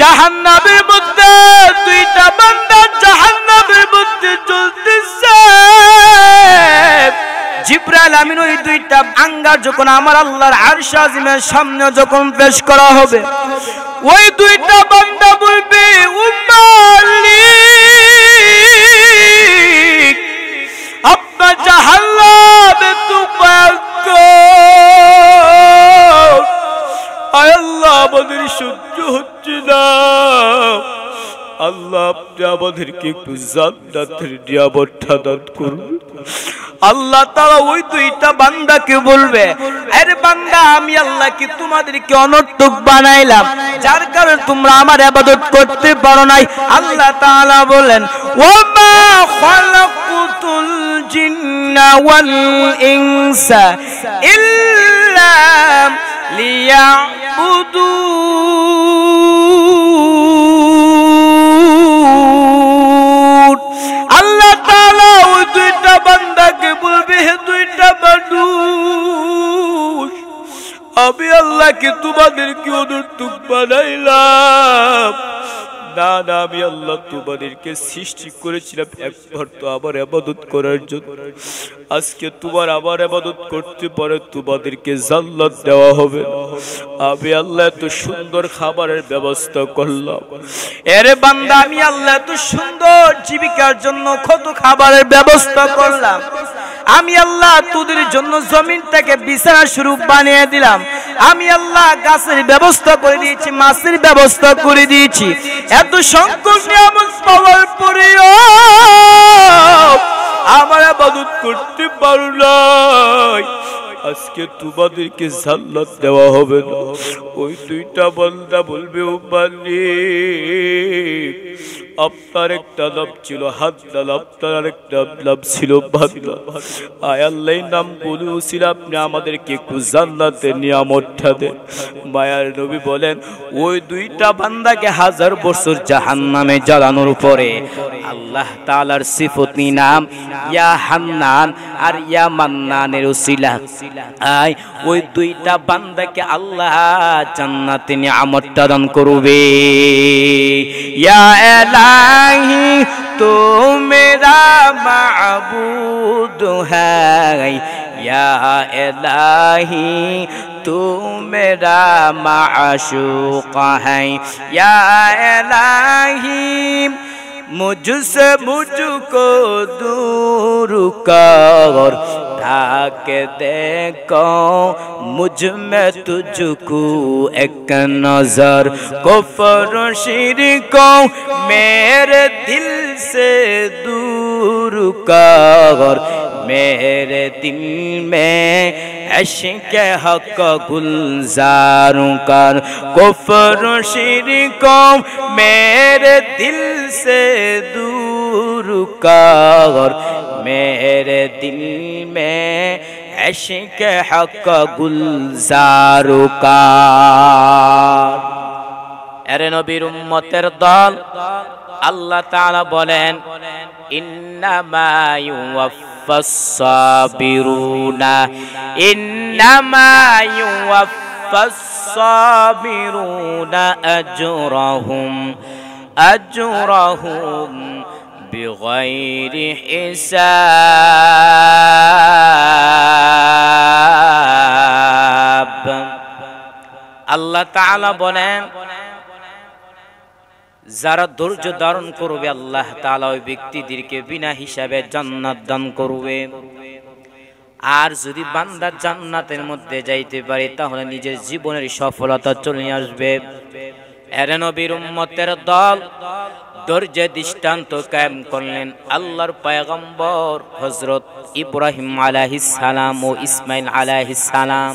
জাহান্নামের মধ্যে দুইটা বান্দা জাহান্নাবের মধ্যে চলতেছে জিব্রাইল আমিন ওই দুইটা আঙ্গার যখন আমার আল্লাহর আরশ আজিমের সামনে যখন পেশ করা হবে ওই দুইটা বান্দা বলবে উম্মালি আব্বা জাহান্নামে তো পাক আল্লাহ আমাদের সহ্য হচ্ছে না আল্লাহ আপনি আমাদেরকে একটু জান্নাতের নিয়ামতটা দান আল্লাহ তারা ওই দুইটা বান্দাকে বলবে আরে বান্দা আমি আল্লাহকে কি তোমাদেরকে অনর্থক বানাইলাম যার কারণে তোমরা আমার আবাদত করতে পারো নাই আল্লাহ তাআলা বলেন ও মা খালাকুতুল জিন্না ওয়াল ইনসা ইল্লা লিয়াবুদুন আল্লাহ তাআলা ওই দুইটা বান্দাকে বলবে দুইটা মানুষ আমি আল্লাহকে তোমাদের কি অনুর্তুক বানাইলাম না আমি আল্লাহ তোমাদেরকে সৃষ্টি করেছিলাম একবার তো আমার আবাদত করার জন্য আজকে তোমার আমার আবাদত করতে পারে তোমাদেরকে জাল্লাত দেওয়া হবে আমি আল্লাহ এত সুন্দর খাবারের ব্যবস্থা করলাম এরে বান্দা আমি আল্লাহ এত সুন্দর জীবিকার জন্য কত খাবারের ব্যবস্থা করলাম আমি আল্লাহ তোদের জন্য জমিনটাকে বিছানা স্বরূপ বানিয়ে দিলাম আমি আল্লাহ গাছের ব্যবস্থা করে দিয়েছি মাছের ব্যবস্থা করে দিয়েছি এত সংকট নিয়ামত পাওয়ার পরেও আমার আবাদত করতে পারল আজকে তোমাদেরকে জান্নাত দেওয়া হবে না ওই দুইটা বন্দা বলবে উপানি আপনার একটা নাম ছিল দাল আপনার আরেকটা নাম ছিল ভাতলাল আয়াল্লাই নাম ছিল আপনি আমাদেরকে একটু জান্নাতে নিয়ামতটা দেন মায়ার নবী বলেন ওই দুইটা বান্দাকে হাজার বছর জাহান নামে জ্বালানোর পরে আল্লাহ তালার সিফতি নাম ইয়া হান্নান আর ইয়া মান্নানের উসিলা আই ওই দুইটা বান্দাকে আল্লাহ জান্নাতে নিয়ামতটা দান করবে ইয়া এলাহি তো মেরা মাবুদ হ্যায় ইয়া এলাহি تو میرا معشوق ہے ইয়া الہی مجھ سے مجھ کو دور ڈھاکے دے دیکھو مجھ میں تجھ کو ایک نظر کفر کو پر میرے دل سے دور دیکھو मेरे दिल में अश्क हक गुलजारों का कुफर को मेरे दिल से दूर कर मेरे दिल में अश्क हक गुलजारों का এরে নবীর উম্মতের দল আল্লাহ তাআলা বলেন ইন্নামা ইউওয়াফ فالصابرون إنما يوفى الصابرون أجرهم أجرهم بغير حساب الله تعالى بولين যারা ধৈর্য ধারণ করবে আল্লাহ তালা ওই ব্যক্তিদেরকে বিনা হিসাবে জান্নাত দান করবে আর যদি বান্দা জান্নাতের মধ্যে যাইতে পারে তাহলে নিজের জীবনের সফলতা চলে আসবে এরেনবীর উম্মতের দল ধৈর্যের দৃষ্টান্ত কায়েম করলেন আল্লাহর পায়গম্বর হজরত ইব্রাহিম আলাহিস সালাম ও ইসমাইল আলাহিস সালাম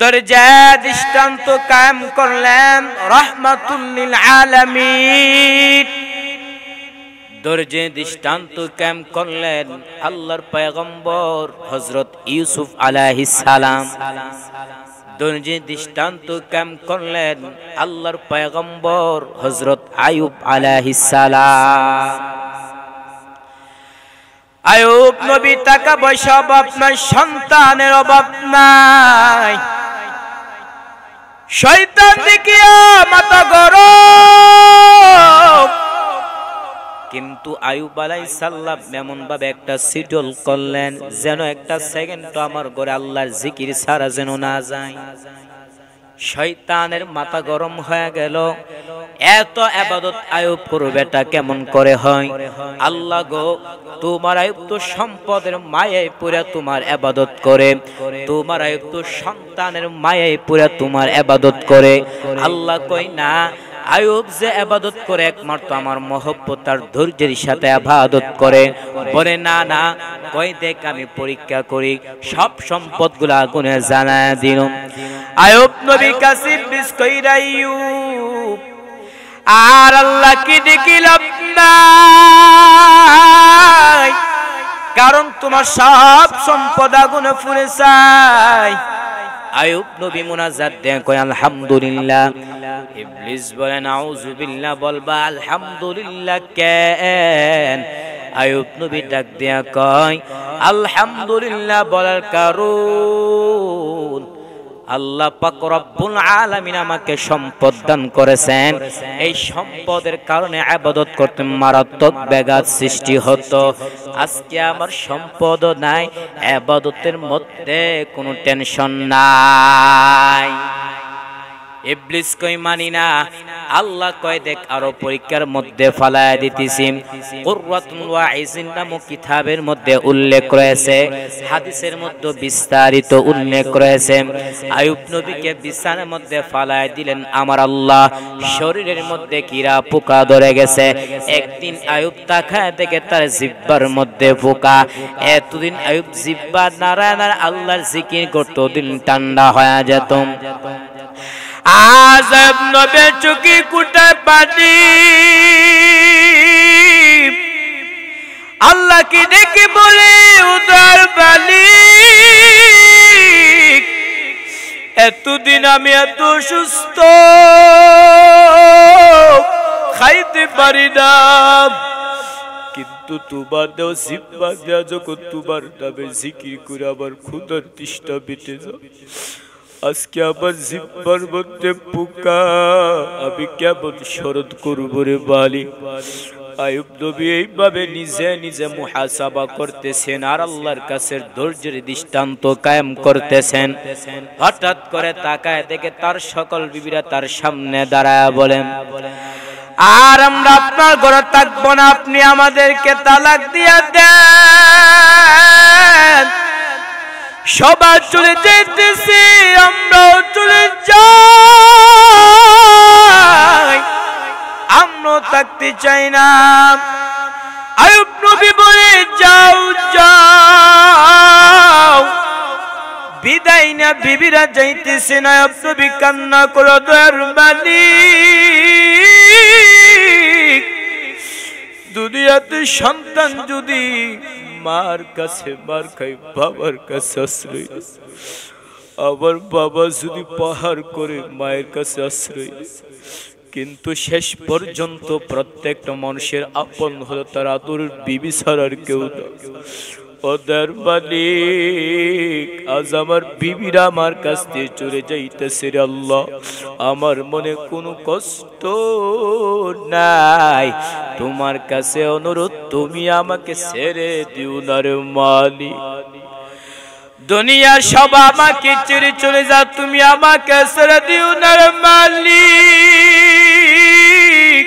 দরজা দৃষ্টান্ত কায়েম করলেন রহমাতুল্লিল আলামিন দরজে দৃষ্টান্ত ক্যাম্প করলেন আল্লাহর পয়গম্বর হজরত ইউসুফ সালাম দরজে দৃষ্টান্ত ক্যাম্প করলেন আল্লাহর পয়গম্বর হজরত আয়ুব সালাম আয়ুব নবী টাকা পয়সা অভাব নাই সন্তানের অভাব নাই শয়তান দেখিয়া মাথা কিন্তু আয়ুব আলাই সাল্লাম এমন ভাবে একটা সিডল করলেন যেন একটা সেকেন্ড আমার ঘরে আল্লাহর জিকির সারা যেন না যায় শয়তানের মাথা গরম হয়ে গেল এত আবাদত আয়ুব করবেটা কেমন করে হয় আল্লাহ গো তোমার আয়ুব তো সম্পদের মায়ায় পুরা তোমার আবাদত করে তোমার আয়ুব তো সন্তানের মায়ায় পুরা তোমার আবাদত করে আল্লাহ কই না আয়ুব যে আবাদত করে একমাত্র আমার মহব্বত তার ধৈর্যের সাথে আবাদত করে বলে না না কই দেখ আমি পরীক্ষা করি সব সম্পদগুলো আগুনে জানা দিন আয়ুব নবী কাসিম বিস্কইরাইউ আর আল্লাহ কি দেখিলাম না কারণ তোমার সব সম্পদ আগুনে ফুরে চায় আয়ুব নবী মুনাজাত দেন কয় আলহামদুলিল্লাহ ইবলিস বলেন আউযু বিল্লাহ বলবা আলহামদুলিল্লাহ কেন আয়ুব নবী ডাক দেয়া কয় আলহামদুলিল্লাহ বলার কারণ আল্লাহ পাক রব্বুল আলামিন আমাকে সম্পদ দান করেছেন এই সম্পদের কারণে আবাদত করতে মারাত্মক ব্যাঘাত সৃষ্টি হতো আজকে আমার সম্পদ নাই আবাদতের মধ্যে কোনো টেনশন নাই ইবলিস কই মানি না আল্লাহ কয় দেখ আরো পরীক্ষার মধ্যে ফলায় দিতেছি কুররাতুল ওয়াইজিন নামক কিতাবের মধ্যে উল্লেখ রয়েছে হাদিসের মধ্যে বিস্তারিত উল্লেখ রয়েছে আইয়ুব নবীকে বিছানার মধ্যে ফলায় দিলেন আমার আল্লাহ শরীরের মধ্যে কিরা পোকা ধরে গেছে একদিন আয়ুব তাকায় দেখে তার জিব্বার মধ্যে পোকা এতদিন আয়ুব জিব্বা নারায়ণ আল্লাহর জিকির করতো দিন ঠান্ডা হয়ে যেত আজব নবে চুকি কুটে পানি আল্লাহ কি দেখি বলে উদার বালি এতদিন আমি এত সুস্থ খাইতে পারি না কিন্তু তোমার দেও সিব্বা দেওয়া যখন তোমার নামে জিকির করে আমার ক্ষুদার তৃষ্ঠা বেটে যাও আজকে আবার জিব্বার মধ্যে পোকা আমি কেমন শরৎ করব রে বালি আয়ুব নবী এইভাবে নিজে নিজে মুহাসাবা করতেছেন আর আল্লাহর কাছে ধৈর্যের দৃষ্টান্ত কায়েম করতেছেন হঠাৎ করে তাকায় দেখে তার সকল বিবিরা তার সামনে দাঁড়ায় বলেন আর আমরা আপনার ঘরে থাকবো না আপনি আমাদেরকে তালাক দিয়ে দেন সবার চলে যেতেছি আমরাও চলে যাই আমরাও থাকতে চাই না আয়ুব নবী বলে যাও যাও বিদায় না বিবিরা যাইতেছে না আয়ুব নবী কান্না করো দয়ার মালিক দুনিয়াতে সন্তান যদি মার কাছে মার খাই বাবার কাছে আশ্রয় আবার বাবা যদি পাহাড় করে মায়ের কাছে আশ্রয় কিন্তু শেষ পর্যন্ত প্রত্যেকটা মানুষের আপন হলো তার আদরের বিবি ছাড়ার কেউ না ওদের মালিক আজ আমার বিবিরা আমার কাছ থেকে চলে যাইতেছে রে আল্লাহ আমার মনে কোনো কষ্ট নাই তোমার কাছে অনুরোধ তুমি আমাকে ছেড়ে দিও না রে মালিক দুনিয়ার সব আমাকে ছেড়ে চলে যা তুমি আমাকে ছেড়ে দিও না রে মালিক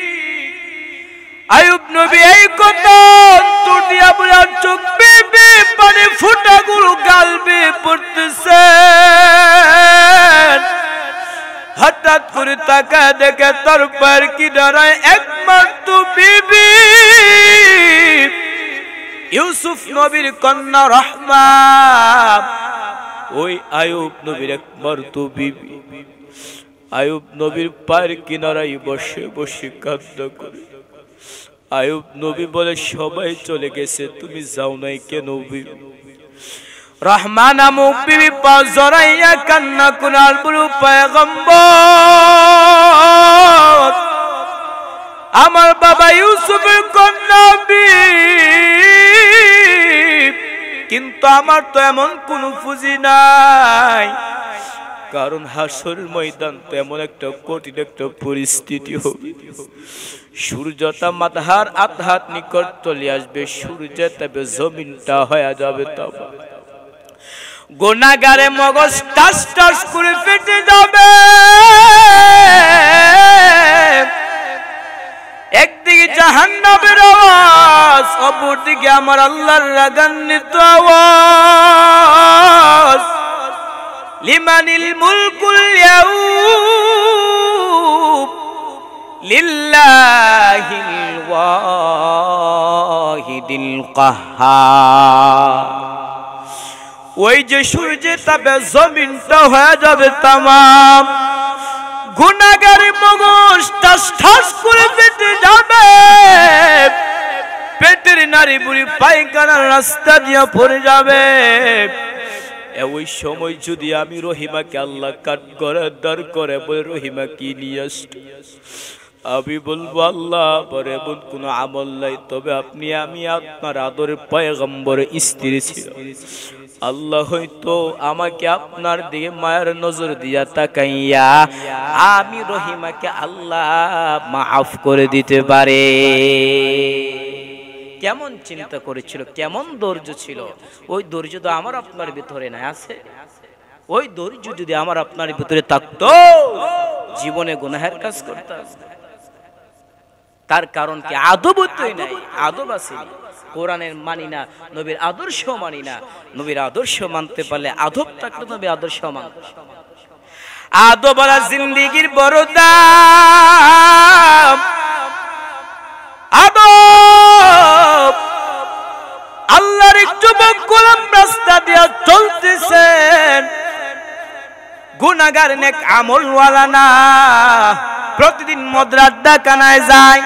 আয়ুব নবী এই কথা তোর দিয়া চোখ বেবে পারে ফুটাগুল গালবে পড়তেছে হঠাৎ করে তাকা দেখে তার পার কি একবার তো বিবি ইউসুফ নবীর কন্যা রহমা ওই আয়ুব নবীর তো বিবি আয়ুব নবীর পায়ের কিনারায় বসে বসে কান্না করে আয়ুব নবী বলে সবাই চলে গেছে তুমি যাও নাই কে নবী রহমান আমুক বিবি জরাইয়া কান্না কুনাল বুলু পয়গম্বর আমার বাবা ইউসুফের কন্যা কিন্তু আমার তো এমন কোন পুঁজি নাই কারণ হাসর ময়দান তো এমন একটা কঠিন একটা পরিস্থিতি হবে সূর্যটা মাথার আতহাত নিকট চলে আসবে সূর্য তবে জমিনটা হয়ে যাবে তবে গোনাগারে মগজ টাস টাস করে ফেটে যাবে একদিকে জাহান্নাবের আওয়াজ অপরদিকে আমার আল্লাহর রাগান্বিত আওয়াজ লিমানিল মুলকুল ইয়াউম لله الواحد القهار ওই যে সূর্যে তবে জমিনটা হয়ে যাবে তামাম গুণাগারী মগজ করে পেটে যাবে পেটের নারী বুড়ি পায়খানার রাস্তা দিয়ে পড়ে যাবে ওই সময় যদি আমি রহিমাকে আল্লাহ কাট করে দর করে বলে রহিমা কি নিয়ে আসতে আমি বলবো আল্লাহ পরে এমন কোন আমল নাই তবে আপনি আমি আপনার আদরে পায়গম্বরে স্ত্রী ছিল আল্লাহ হয়তো আমাকে আপনার দিকে মায়ের নজর দিয়া তাকাইয়া আমি রহিমাকে আল্লাহ মাফ করে দিতে পারে কেমন চিন্তা করেছিল কেমন ধৈর্য ছিল ওই ধৈর্য তো আমার আপনার ভিতরে নাই আছে ওই ধৈর্য যদি আমার আপনার ভিতরে থাকতো জীবনে গুনাহের কাজ করতাম তার কারণ কি আদব নাই আদব আছে কোরআনের মানি না নবীর আদর্শ মানি না নবীর আদর্শ মানতে পারলে আদব থাকলে নবী আদর্শ মান আদবালা জিন্দিগির বড় দাম আদব আল্লাহর যুবক গোলাম রাস্তা দিয়ে চলতেছেন গুনাগার নেক আমলওয়ালা না প্রতিদিন মদ্রার ডাকানায় যায়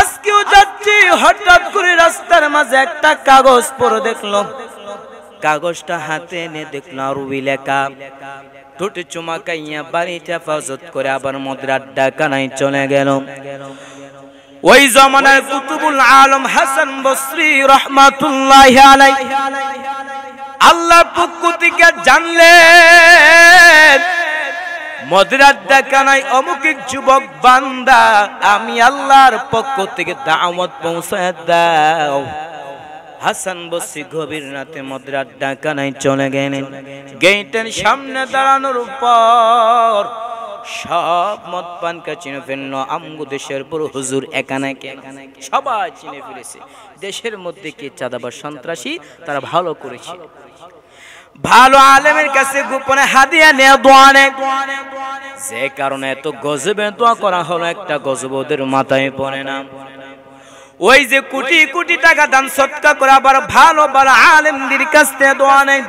আজকেও যাচ্ছি হঠাৎ করে রাস্তার মাঝে একটা কাগজ পরে দেখলো কাগজটা হাতে এনে দেখলাম রুবি লেখা ঠোঁটে চুমাকাইয়া বাড়িটা হেফাজত করে আবার মদ্রার ডাকানায় চলে গেল ওই জমানায় কুতুবুল আলম হাসান বসরি রহমাতুল্লাহ আলাই আল্লাহ পক্ষ থেকে জানলেন মদিরার নাই অমুকের যুবক বান্দা আমি আল্লাহর পক্ষ থেকে দামত পৌঁছায় দাও হাসান বসি গভীর রাতে ডাকা নাই চলে গেলেন গেটের সামনে দাঁড়ানোর পর সব মদ পানকা চিনে ফেললো আমগু দেশের পর হুজুর একানা সবাই চিনে ফেলেছে দেশের মধ্যে কে চাঁদাবার সন্ত্রাসী তারা ভালো করেছে ভালো আলেমের কাছে গোপনে হাদিয়া নেয়া দোয়া নেয় সে কারণে এত গজবে দোয়া করা হলো একটা গজব ওদের মাথায় পড়ে না ওই যে কোটি কোটি টাকা দান সৎকা করে আবার ভালো ভালো আলেমদের কাছ থেকে দোয়া নেই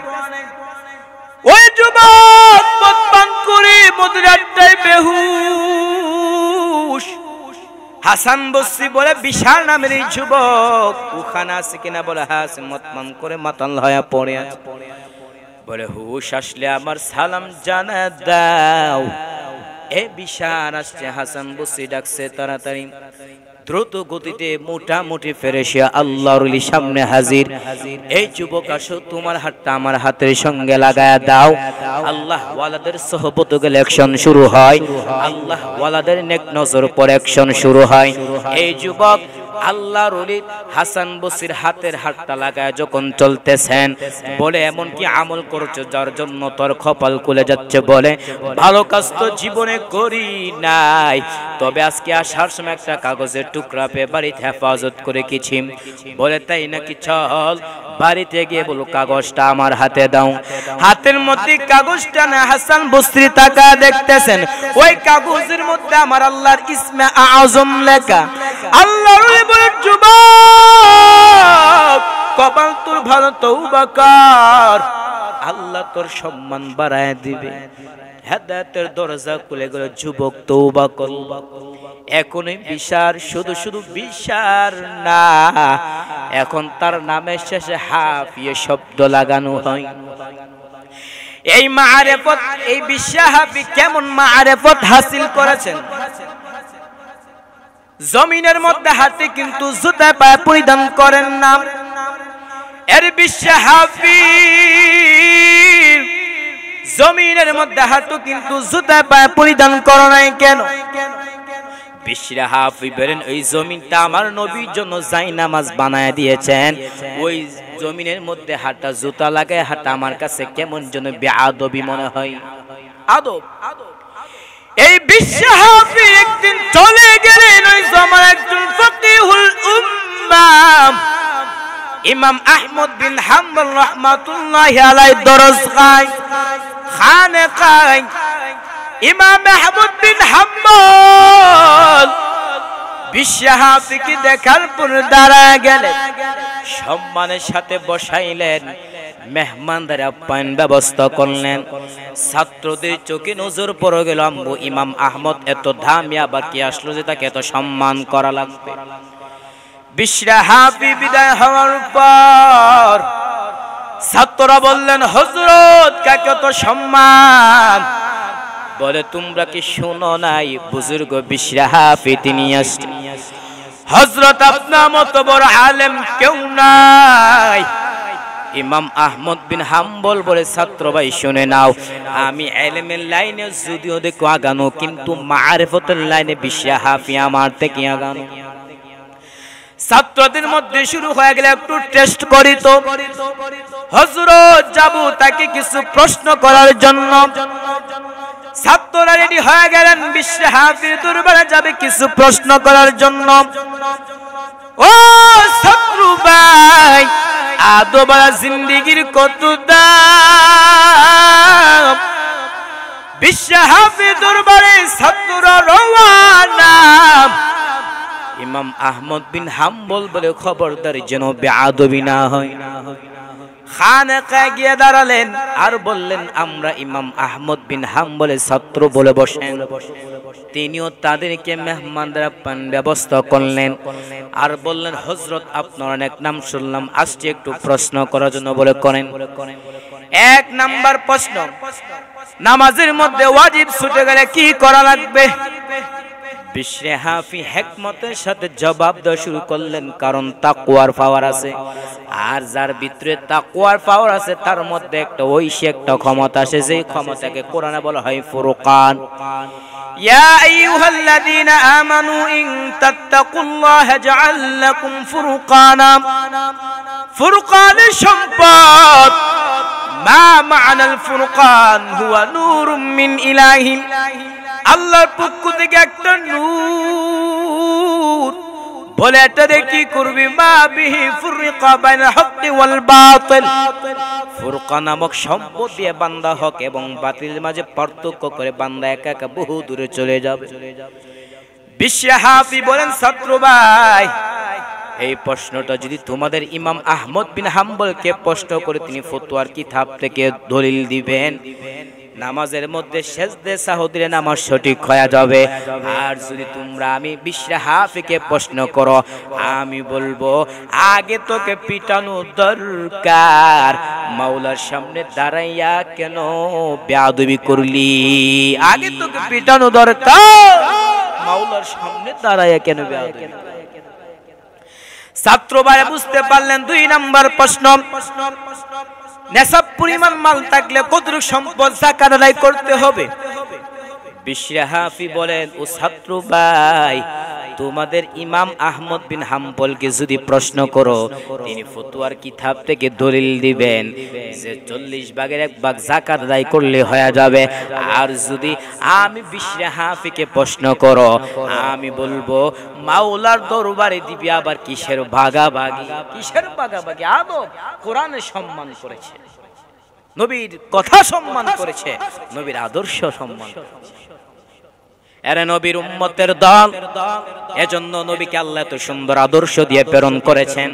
ওই যুবক বদপান করে মদিরাটাই বেহুশ হাসান বসি বলে বিশাল নামের এই যুবক ওখানে আছে কিনা বলে হাসে মতমান করে মাতাল হয়া পড়ে আছে বলে হুশ আসলে আমার সালাম জানা দাও এ বিশাল আসছে হাসান বসি ডাকছে তাড়াতাড়ি দ্রুত গতিতে মোটামুটি ফেরেশিয়া আল্লাহর সামনে হাজির এই যুবক আসো তোমার হাতটা আমার হাতের সঙ্গে লাগায় দাও আল্লাহ ওয়ালাদের সহপত গেলে অ্যাকশন শুরু হয় আল্লাহ ওয়ালাদের নেক নজর পর অ্যাকশন শুরু হয় এই যুবক আল্লাহ রলি হাসান বসির হাতের হাতটা লাগায় যখন চলতেছেন বলে এমন কি আমল করছো যার জন্য তোর খপাল কুলে যাচ্ছে বলে ভালো কাজ তো জীবনে করি নাই তবে আজকে আসার সময় একটা কাগজের টুকরা পেয়ে বাড়িতে হেফাজত করে কিছি বলে তাই নাকি চল বাড়িতে গিয়ে বলো কাগজটা আমার হাতে দাও হাতের মধ্যে কাগজটা না হাসান বস্ত্রী তাকা দেখতেছেন ওই কাগজের মধ্যে আমার আল্লাহর ইসমে আজম লেখা আল্লাহর বলে যুবক কপাল তোর ভালো তৌবাকার আল্লাহ তোর সম্মান বাড়ায় দিবে হেদায়তের দরজা খুলে গেল যুবক তৌবা করবা এখনই বিশার শুধু শুধু বিশার না এখন তার নামের শেষে হাফিয়ে শব্দ লাগানো হয় এই মা আরেফত এই বিশ্বাহাবি কেমন মা আরেফত হাসিল করেছেন জমিনের মধ্যে হাতে কিন্তু জুতা পায় পরিধান করেন না এর বিশ্বে হাফি জমিনের মধ্যে হাতু কিন্তু জুতা পায় পরিধান করে নাই কেন বিশ্রা ওই জমিনটা আমার জন্য যাই নামাজ বানায় দিয়েছেন ওই জমিনের মধ্যে জুতা লাগে হাটা আমার কাছে কেমন যেন আদবি মনে হয় আদব আদব এই বিশ্বাহাফি একদিন চলে গেলেন ওই আমার একজন ফকিহুল উম্মাম ইমাম আহমদ বিন হাম্বল রহমাতুল্লাহ আলাই দরজ খায় খানে খায় ইমাম আহমদ বিন হাম্বল বিশ্বাহাফিকে দেখার পর দাঁড়া গেলেন সম্মানের সাথে বসাইলেন মেহমানদের আপ্যায়ন ব্যবস্থা করলেন ছাত্রদের চোখে নজর পড়ে গেল আম্বু ইমাম আহমদ এত ধামিয়া বাকি আসলো যে তাকে এত সম্মান করা লাগবে বিশ্রাহাবি বিদায় হওয়ার পর ছাত্ররা বললেন হজরত কাকে তো সম্মান বলে তোমরা কি শোনো নাই বুজুর্গ বিশ্রাহাফি তিনি আসছেন হজরত আপনার মতো বড় আলেম কেউ নাই ইমাম আহমদ বিন হাম্বল বলে ছাত্র ভাই শুনে নাও আমি এলেমের লাইনে যদিও দেখো আগানো কিন্তু মারেফতের লাইনে বিশ্ব হাফিয়া মারতে কি আগানো ছাত্রদের মধ্যে শুরু হয়ে গেলে একটু টেস্ট করি তো হজরত যাবো তাকে কিছু প্রশ্ন করার জন্য ছাত্ররা রেডি হয়ে গেলেন বিশ্বে হাফির দুর্বেলা যাবে কিছু প্রশ্ন করার জন্য ও শত্রু ভাই আদবা জিন্দিগির কত দাম বিশ্ব হাফি দরবারে সত্তর ইমাম আহমদ বিন হাম্বল বলে খবরদার যেন আদবি না হয় না হয় না খানাকায় গিয়ে দাঁড়ালেন আর বললেন আমরা ইমাম আহমদ বিন হাম্বলের ছাত্র বলে বসেন তিনিও তাদেরকে মেহমানরা পান ব্যবস্থা করলেন আর বললেন হজরত আপনার অনেক নাম শুনলাম আসছি একটু প্রশ্ন করার জন্য বলে করেন এক নাম্বার প্রশ্ন নামাজের মধ্যে ওয়াজিব ছুটে গেলে কি করা লাগবে বিশ্রে হাফি হেকমতের সাথে জবাব দেওয়া শুরু করলেন কারণ তাকুয়ার পাওয়ার আছে আর যার ভিতরে তাকুয়ার পাওয়ার আছে তার মধ্যে একটা ঐশী একটা ক্ষমতা আছে যেই ক্ষমতাকে কোরআনে বলা হয় ফুরকান ইয়া أيها আমানু ইন إن জাআল লাকুম جعل لكم সম্পদ মা মানাল ফুরকান হুয়া নূরুম মিন نور আল্লাহর পক্ষ থেকে একটা নূর বলে এটা দেখি করবি মা বিহি ফুরকা বাইন হক ওয়াল বাতিল ফুরকা নামক সম্পদ দিয়ে বান্দা হক এবং বাতিলের মাঝে পার্থক্য করে বান্দা একা একা বহু দূরে চলে যাবে বিশ্বহাফি বলেন ছাত্র ভাই এই প্রশ্নটা যদি তোমাদের ইমাম আহমদ বিন হাম্বলকে প্রশ্ন করে তিনি ফতোয়ার কিতাব থেকে দলিল দিবেন নামাজের মধ্যে সেজদে সাহুদিরে নামাজ সঠিক হয়ে যাবে আর যদি তোমরা আমি বিশ্রা হাফিকে প্রশ্ন করো আমি বলবো আগে তোকে পিটানো দরকার মাওলার সামনে দাঁড়াইয়া কেন বেয়াদবি করলি আগে তোকে পিটানো দরকার মাওলার সামনে দাঁড়াইয়া কেন বেয়াদবি ছাত্র বুঝতে পারলেন দুই নাম্বার প্রশ্ন প্রশ্ন প্রশ্ন নেশাব পরিমাণ মাল থাকলে কতটুকু সম্পদ জাকাত আদায় করতে হবে বিশ্রাহাফি বলেন ও ছাত্র ভাই তোমাদের ইমাম আহমদ বিন হাম্বলকে যদি প্রশ্ন করো তিনি ফতুয়ার কিতাব থেকে দলিল দিবেন যে চল্লিশ ভাগের এক ভাগ জাকাত দায় করলে হয়ে যাবে আর যদি আমি বিশ্রে হাফিকে প্রশ্ন করো আমি বলবো মাওলার দরবারে দিবি আবার কিসের ভাগাভাগি কিসের ভাগাভাগি আদব কোরআনে সম্মান করেছে নবীর কথা সম্মান করেছে নবীর আদর্শ সম্মান করেছে এরে নবীর উম্মতের দল এজন্য নবীকে আল্লাহ এত সুন্দর আদর্শ দিয়ে প্রেরণ করেছেন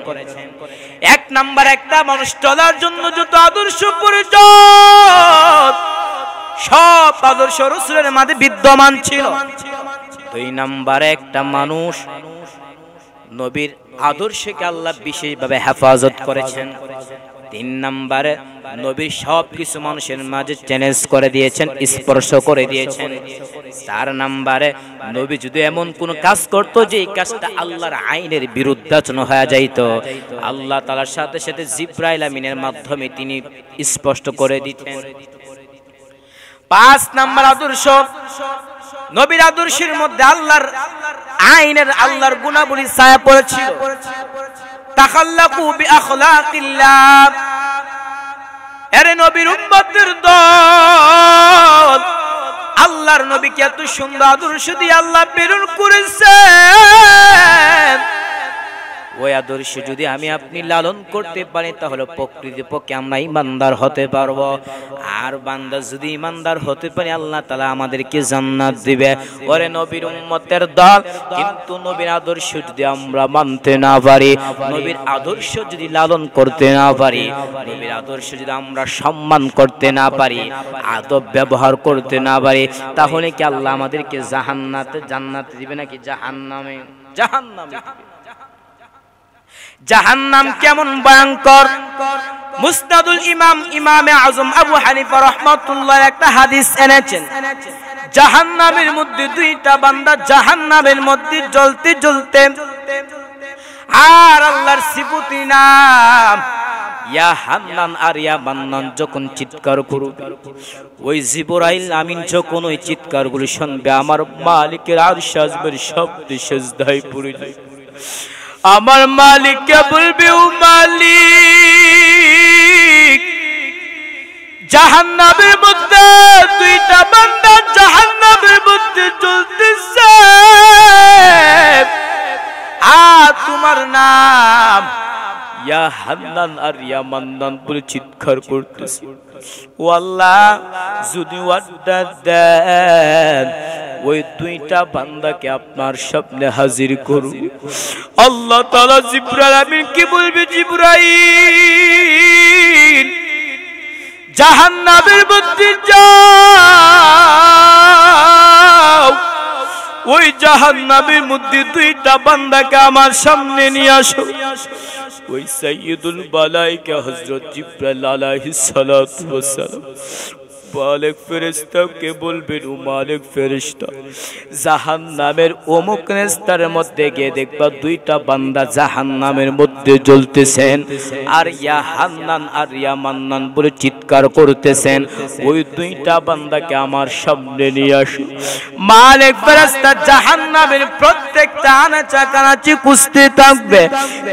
এক নাম্বার একটা মানুষ চলার জন্য যত আদর্শ প্রয়োজন সব আদর্শ রসুলের মাঝে বিদ্যমান ছিল দুই নাম্বার একটা মানুষ নবীর আদর্শকে আল্লাহ বিশেষভাবে হেফাজত করেছেন তিন নাম্বার নবীর সব কিছু মানুষের মাঝে চ্যালেঞ্জ করে দিয়েছেন স্পর্শ করে দিয়েছেন চার নাম্বারে নবী যদি এমন কোন কাজ করত যে এই কাজটা আল্লাহর আইনের বিরুদ্ধাচন হয়ে যাইত আল্লাহ তালার সাথে সাথে জিব্রাইল আমিনের মাধ্যমে তিনি স্পষ্ট করে দিতেন পাঁচ নাম্বার আদর্শ নবীর আদর্শের মধ্যে আল্লাহর আইনের আল্লাহর গুণাবলী ছায়া পড়েছিল তাকাল্লাকু বিআখলাকিল্লাহ আরে নবীর উম্মতের দল আল্লাহর নবীকে এত সুন্দর আদর্শ দিয়ে আল্লাহ প্রেরণ করেছেন ওই আদর্শ যদি আমি আপনি লালন করতে পারি তাহলে পক্ষে আমরা ইমানদার হতে পারব আর বান্দা যদি ইমানদার হতে পারি আল্লাহ তালা আমাদেরকে জান্নাত দিবে ওরে নবীর উম্মতের দল কিন্তু নবীর আদর্শ যদি আমরা মানতে না পারি নবীর আদর্শ যদি লালন করতে না পারি নবীর আদর্শ যদি আমরা সম্মান করতে না পারি আদব ব্যবহার করতে না পারি তাহলে কি আল্লাহ আমাদেরকে জাহান্নাতে জান্নাত দিবে নাকি জাহান্নামে জাহান্নামে জাহান্নাম কেমন ভয়ঙ্কর মুস্তাদুল ইমাম ইমামে আজম আবু হানিফা রহমতুল্লাহ একটা হাদিস এনেছেন জাহান্নামের মধ্যে দুইটা বান্দা জাহান্নামের মধ্যে জ্বলতে জ্বলতে আর আল্লাহর সিপুতি নাম ইয়া হান্নান আর ইয়া যখন চিৎকার করবে ওই জিবরাইল আমিন যখন ওই চিৎকারগুলো শুনবে আমার মালিকের আর শব্দে সেজদায় পড়ে যায় আমার মালিককে বলবে ও মালিক জাহান্নাবের মধ্যে দুইটা বান্দা জাহান্নামের মধ্যে চলতেছে আর তোমার নাম ইয়া হান্নান আর ইয়া মান্নান বলে চিৎকার করতেছে ও আল্লাহ যদি ওয়াদা দেন ওই দুইটা বান্দাকে আপনার স্বপ্নে হাজির করুন আল্লাহ তাআলা জিব্রাইল আমি কি বলবে জিব্রাইল জাহান্নামের মধ্যে যাও ওই জাহান্নামের মধ্যে দুইটা বান্দাকে আমার সামনে নিয়ে আসো ওই সৈয়দুল বালাইকে হজরত জিব্রাইল আলাইহিস সালাতু ওয়াস সালাম মালিক ফেরিস্তাকে বলবেন ও মালিক ফেরিস্তা জাহান নামের অমুক নেস্তার মধ্যে গিয়ে দেখবা দুইটা বান্দা জাহান নামের মধ্যে জ্বলতেছেন আর ইয়া হান্নান আর ইয়া মান্নান বলে চিৎকার করতেছেন ওই দুইটা বান্দাকে আমার সামনে নিয়ে আসো মালিক ফেরেস্তা জাহান নামের প্রত্যেকটা আনাচা কানাচি কুস্তি থাকবে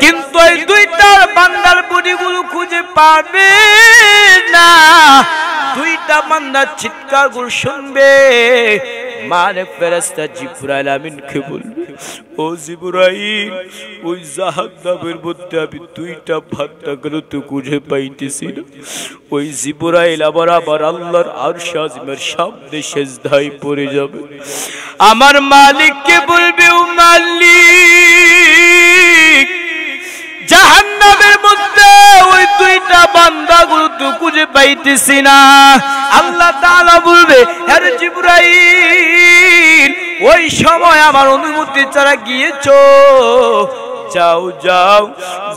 কিন্তু ওই দুইটার বান্দার বডিগুলো খুঁজে পাবে না দুইটা বান্দার চিৎকারগুলো শুনবে মালিক ফেরেশতা জিবরাইল আমিনকে বলবে ও জিবরাইল ওই জাহান্নামের মধ্যে আমি দুইটা ভাত্তাগুলো তো খুঁজে পাইতেছি না ওই জিবরাইল আবার আবার আল্লাহর আরশ আজমের সামনে সেজদায় পড়ে যাবে আমার মালিককে বলবে ও মালিক জাহান্নামে দুইটা বান্দা গুলো খুঁজে পাইতেছি না আল্লাহ তালা বলবে আরে হ্যাঁ জিবুরাই ওই সময় আমার অনুমতি ছাড়া গিয়েছ যাও যাও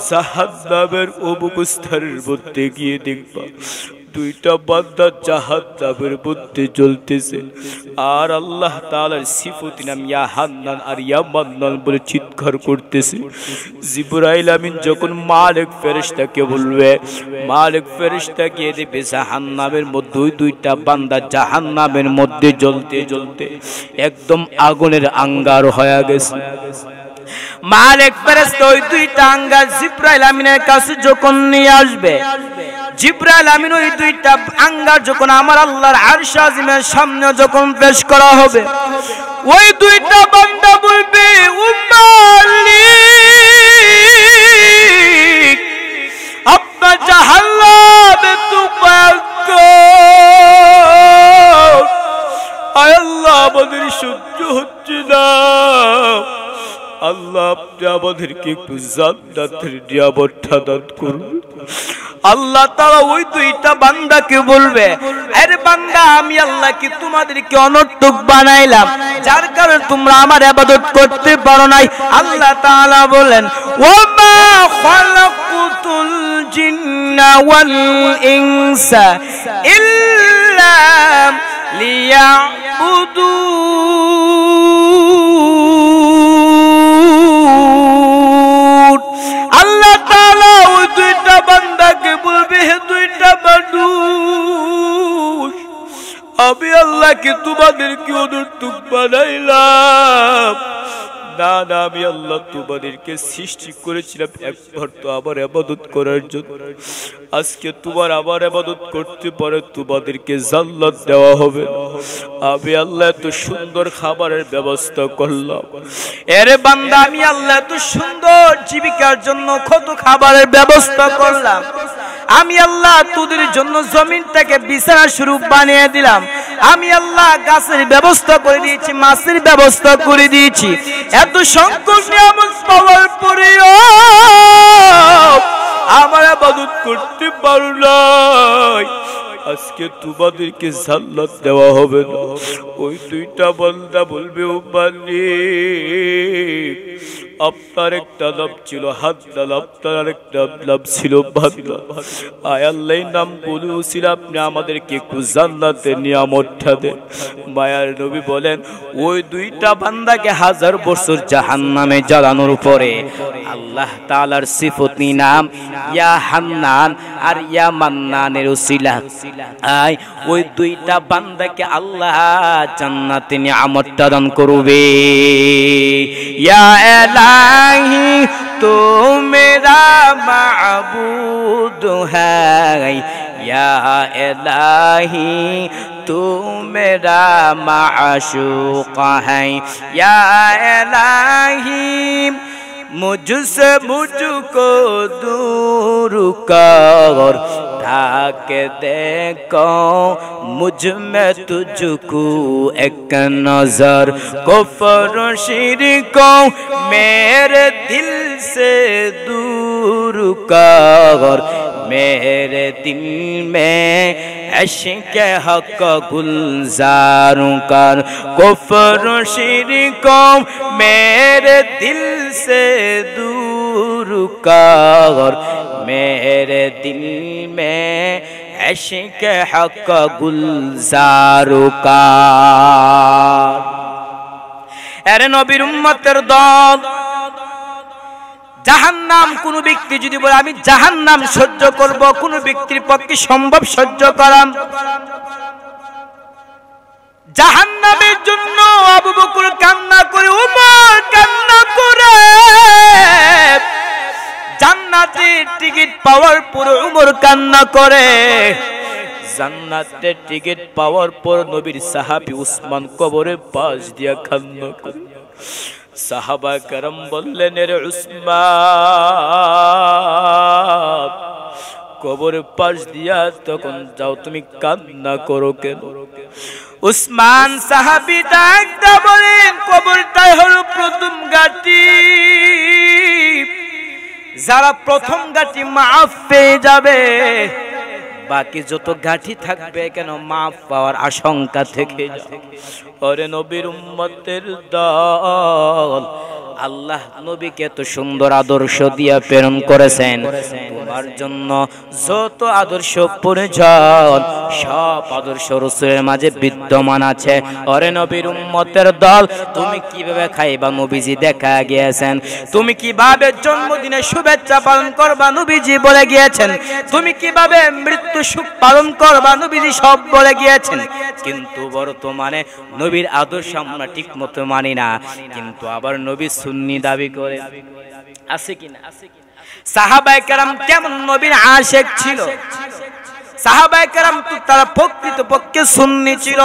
জাহান্নামের অবস্থার মধ্যে গিয়ে দেখবা দুইটা বাদ্দা জাহাদ জাবের মধ্যে চলতেছে আর আল্লাহ তালার সিফতি নাম ইয়া হান্নান আর ইয়া মান্নান বলে চিৎকার করতেছে জিবুরাইল আমিন যখন মালিক ফেরেশতাকে বলবে মালিক ফেরেশতা দেবে জাহান নামের মধ্যে ওই দুইটা বান্দা জাহান নামের মধ্যে জ্বলতে জ্বলতে একদম আগুনের আঙ্গার হয়ে গেছে মালিক ফেরেশতা ওই দুইটা আঙ্গার জিবরাইল আমিনের কাছে যখন নিয়ে আসবে জিব্রাইল আমিন ওই দুইটা আঙ্গার যখন আমার আল্লাহর আরশ আজিমের সামনে যখন পেশ করা হবে ওই দুইটা বান্দা বলবে উম্মালি আপনা জাহাল্লাম তুবাক আয় আল্লাহ আমাদের সহ্য হচ্ছে না আল্লাহ আপনি আমাদেরকে একটু জান্নাতের নিয়ামতটা দান করুন আল্লাহ তারা ওই দুইটা বান্দাকে বলবে আরে বান্দা আমি আল্লাহকে তোমাদেরকে অনর্থক বানাইলাম যার কারণে তোমরা আমার আবাদত করতে পারো নাই আল্লাহ তালা বলেন ও মা খালাকুতুল জিন্না ওয়াল ইনসা ইল্লা লিয়াবুদুন দুনিয়াকে তোমাদেরকে অনুর্তুক বানাইলাম না না আমি আল্লাহ তোমাদেরকে সৃষ্টি করেছিলাম একবার তো আমার আবাদত করার জন্য আজকে তোমার আমার আবাদত করতে পারে তোমাদেরকে জাল্লাত দেওয়া হবে আমি আল্লাহ এত সুন্দর খাবারের ব্যবস্থা করলাম এরে বান্দা আমি আল্লাহ এত সুন্দর জীবিকার জন্য কত খাবারের ব্যবস্থা করলাম আমি আল্লাহ তোদের জন্য জমিনটাকে বিছানা স্বরূপ বানিয়ে দিলাম আমি আল্লাহ গাছের ব্যবস্থা করে দিয়েছি মাছের ব্যবস্থা করে দিয়েছি এত সংকট নিয়ামত পাওয়ার পরেও আমার আবাদত করতে পারো আজকে তোমাদেরকে জান্নাত দেওয়া হবে না ওই দুইটা বন্দা বলবে উম্মানি আপনার একটা নাম ছিল হাদ্দাল আপনার আরেকটা নাম ছিল ভাদ্দাল আয় আল্লাহ নাম বলেও ছিল আপনি আমাদেরকে একটু জান্নাতের নিয়ামটা দেন মায়ার নবী বলেন ওই দুইটা বান্দাকে হাজার বছর জাহান নামে জ্বালানোর পরে আল্লাহ তালার সিফতি নাম ইয়া হান্নান আর ইয়া মান্নানের ওসিলা আই ওই দুইটা বান্দাকে আল্লাহ জান্নাতে নিয়ামতটা দান করবে ইয়া এলাহি তো মেরা মাবুদ হ্যায় ইয়া এলাহি تو میرا معشوق ہے ইয়া الہی مجھ سے مجھ کو دور کا ڈھاکے دے دیکھو مجھ میں تجھ کو ایک نظر کفر و شرکو میرے دل سے دور کا اور میرے دل میں عشق حق گلزاروں کا کفر و شرکو میرے دل से दूर का और मेरे दिल में ऐशिक हक गुलजारू का আরে নবীর উম্মতের দল জাহান নাম কোন ব্যক্তি যদি বলে আমি জাহান নাম সহ্য করব কোন ব্যক্তির পক্ষে সম্ভব সহ্য করাম জাহান্নামের জন্য আবু বকর কান্না করে উমর কান্না করে জান্নাতের টিকিট পাওয়ার পর উমর কান্না করে জান্নাতের টিকিট পাওয়ার পর নবীর সাহাবী উসমান কবরে পাশ দিয়া কান্না করে সাহাবা কারম বললেন এর উসমান কবরে পাশ দিয়া তখন যাও তুমি কান্না করো কেন উসমান সাহাবি ডাকটা বলেন কবরটাই হলো প্রথম গাটি যারা প্রথম গাটি মাফ পেয়ে যাবে বাকি যত গাঠি থাকবে কেন মাফ পাওয়ার আশঙ্কা থেকে ওরে নবীর উম্মতের দল আল্লাহ নবীকে তো সুন্দর আদর্শ দিয়া প্রেরণ করেছেন তোমার জন্য যত আদর্শ প্রয়োজন সব আদর্শ রসুলের মাঝে বিদ্যমান আছে অরে নবীর উম্মতের দল তুমি কিভাবে খাইবা নবীজি দেখা গিয়েছেন তুমি কিভাবে জন্মদিনে শুভেচ্ছা পালন করবা নবীজি বলে গিয়েছেন তুমি কিভাবে মৃত্যু সুখ পালন করবা নবীজি সব বলে গিয়েছেন কিন্তু বর্তমানে নবীর আদর্শ আমরা ঠিক মতো মানি না কিন্তু আবার নবী সুন্নি দাবি করে আছে কিনা সাহাবায়ে কেরাম কেমন নবীর আশেক ছিল সাহাবায়ে কেরাম তো তারা প্রকৃত পক্ষে সুন্নি ছিল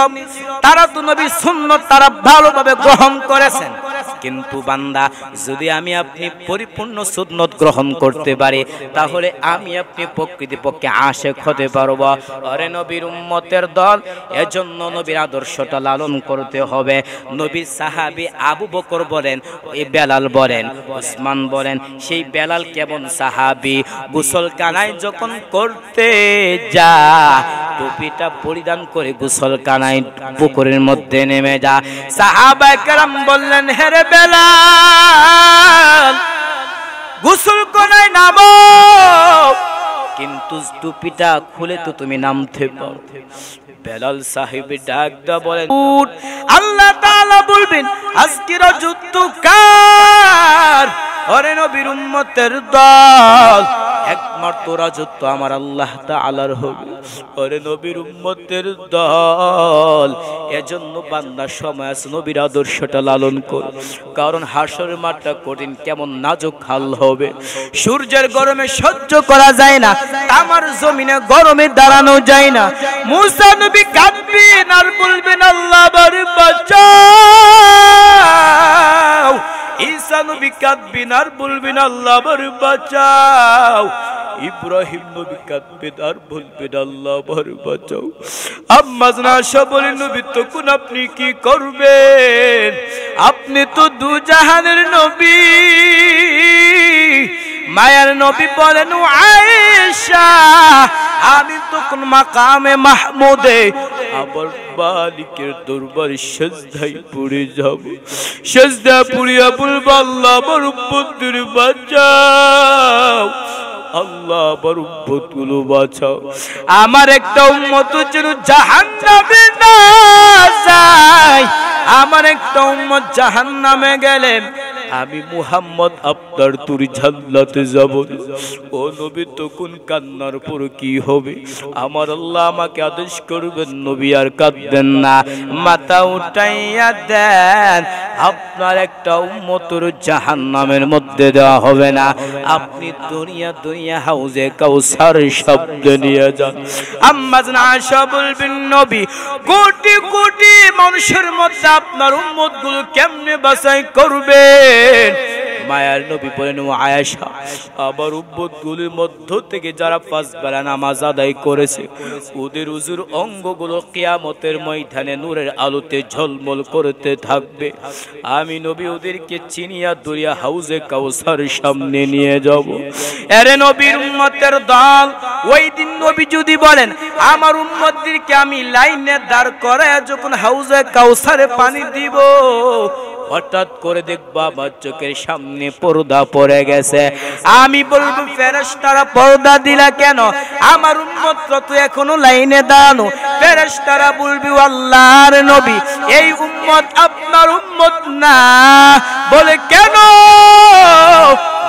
তারা তো নবীর সুন্নত তারা ভালোভাবে গ্রহণ করেছেন কিন্তু বান্দা যদি আমি আপনি পরিপূর্ণ সুন্নত গ্রহণ করতে পারি তাহলে আমি আপনি প্রকৃতিপক্ষে আশেক হতে পারব অরে নবীর উম্মতের দল এজন্য নবীর আদর্শটা লালন করতে হবে নবী সাহাবি আবু বকর বলেন ওই বেলাল বলেন ওসমান বলেন সেই বেলাল কেমন সাহাবি কানায় যখন করতে যা টুপিটা পরিধান করে কানায় পুকুরের মধ্যে নেমে যা সাহাবা কেরাম বললেন হেরে হ্যাঁ বেলা গোসল কোনায় নামো কিন্তু টুপিটা খুলে তো তুমি নামতে পারো বেলাল সাহেব ডাকটা বলে বলেন আল্লাহ তাআলা বলবেন আজকের যুদ্ধ কার ওরে নবীর উম্মতের দল একমাত্র রাজত্ব আমার আল্লাহ তাআলার হবে ওরে নবীর উম্মতের দল এজন্য বান্দা সময় আছে নবীর আদর্শটা লালন কর কারণ হাসর মাঠটা কঠিন কেমন নাজুক হাল হবে সূর্যের গরমে সহ্য করা যায় না আমার জমিনে গরমে দাঁড়ানো যায় না মুসা নবী কাঁদবেন আর বলবেন আল্লাহ বাঁচা ঈসা বিকাত বিনার আর বলবেন আল্লাহ আমার বাঁচাও ইব্রাহিম নবী কাঁদবেন আর বলবেন আল্লাহ আমার বাঁচাও আম্মাজনা সবলের নবী তখন আপনি কি করবেন আপনি তো দু জাহানের নবী মায়ের নবী বলেন আয়েশা আমি তখন মাকামে মাহমুদে আবার মালিকের দরবারে সেজদাই পড়ে যাব সেজদা পড়িয়া বলব আল্লাহ আমার উপদ্রে বাঁচাও আল্লাহ আমার উম্মত বাঁচাও আমার একটা উম্মত যেন জাহান না যায় আমার একটা উম্মত জাহান্নামে নামে গেলেন আমি মুহাম্মদ আপনার তুর ঝাল্লাতে যাব ও নবী তখন কান্নার পর কি হবে আমার আল্লাহ আমাকে আদেশ করবেন নবী আর কাঁদবেন না মাথা উঠাইয়া দেন আপনার একটা উম্মতর জাহান নামের মধ্যে দেওয়া হবে না আপনি দুনিয়া দুনিয়া হাউজে কাউসার শব্দ নিয়ে যান আম্মাজ না বলবেন নবী কোটি কোটি মানুষের মধ্যে আপনার উম্মতগুলো কেমনে বাসাই করবে মায়ার নবী বলেন ও আবার আমার গুলির মধ্য থেকে যারা পাঁচ বেলা নামাজ আদায় করেছে ওদের উজুর অঙ্গগুলো কিয়ামতের ময়দানে নূরের আলোতে ঝলমল করতে থাকবে আমি নবী ওদেরকে চিনিয়া দরিয়া হাউজে কাউসার সামনে নিয়ে যাব আরে নবীর উম্মতের দল ওই দিন নবী যদি বলেন আমার উম্মতদেরকে আমি লাইনে দাঁড় করায় যখন হাউজে কাউসারে পানি দিব হঠাৎ করে দেখবা আমার চোখের সামনে পর্দা পড়ে গেছে আমি বলবো ফেরস্তারা পর্দা দিলা কেন আমার উন্মত্র তো এখনো লাইনে দাঁড়ানো ফেরস্তারা বলবি আল্লাহর নবী এই উম্মত আপনার উম্মত না বলে কেন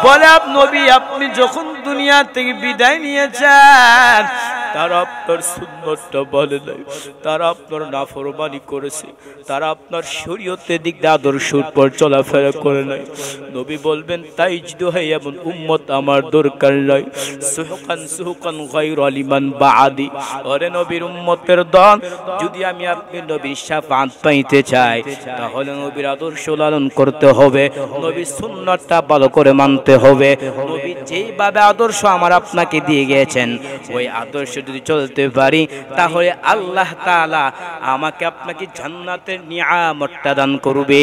বলে নবী আপনি যখন দুনিয়া থেকে বিদায় নিয়েছেন তারা আপনার সুন্দরটা বলে নাই তারা আপনার নাফরমানি করেছে তারা আপনার শরীয়তে দিক দিয়ে আদর্শ উপর চলাফেরা করে নাই নবী বলবেন তাই যদি হয় এমন উম্মত আমার দরকার নয় সুহকান সুহকান গায়র আলিমান বা আদি অরে নবীর উম্মতের দল যদি আমি আপনি নবীর সাফাত পাইতে চাই তাহলে নবীর আদর্শ লালন করতে হবে নবীর সুন্নতটা ভালো করে মানতে করতে হবে নবী যেইভাবে আদর্শ আমার আপনাকে দিয়ে গিয়েছেন ওই আদর্শ যদি চলতে পারি তাহলে আল্লাহ তালা আমাকে আপনাকে জান্নাতের নিয়ামটা দান করবে